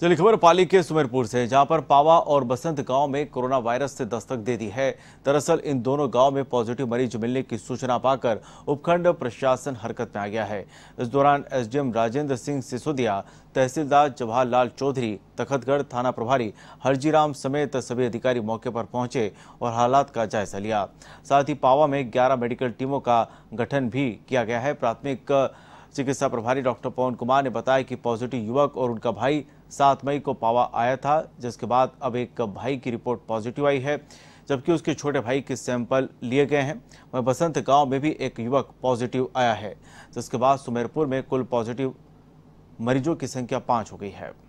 चलिए खबर पाली के सुमेरपुर से जहां पर पावा और बसंत गांव में कोरोना वायरस से दस्तक दे दी है दरअसल इन दोनों गांव में पॉजिटिव मरीज मिलने की सूचना पाकर उपखंड प्रशासन हरकत में आ गया है इस दौरान एसडीएम राजेंद्र सिंह सिसोदिया तहसीलदार जवाहरलाल चौधरी तखतगढ़ थाना प्रभारी हरजीराम समेत सभी अधिकारी मौके पर पहुंचे और हालात का जायजा लिया साथ ही पावा में ग्यारह मेडिकल टीमों का गठन भी किया गया है प्राथमिक चिकित्सा प्रभारी डॉक्टर पवन कुमार ने बताया कि पॉजिटिव युवक और उनका भाई सात मई को पावा आया था जिसके बाद अब एक भाई की रिपोर्ट पॉजिटिव आई है जबकि उसके छोटे भाई के सैंपल लिए गए हैं वहीं बसंत गांव में भी एक युवक पॉजिटिव आया है जिसके बाद सुमेरपुर में कुल पॉजिटिव मरीजों की संख्या पाँच हो गई है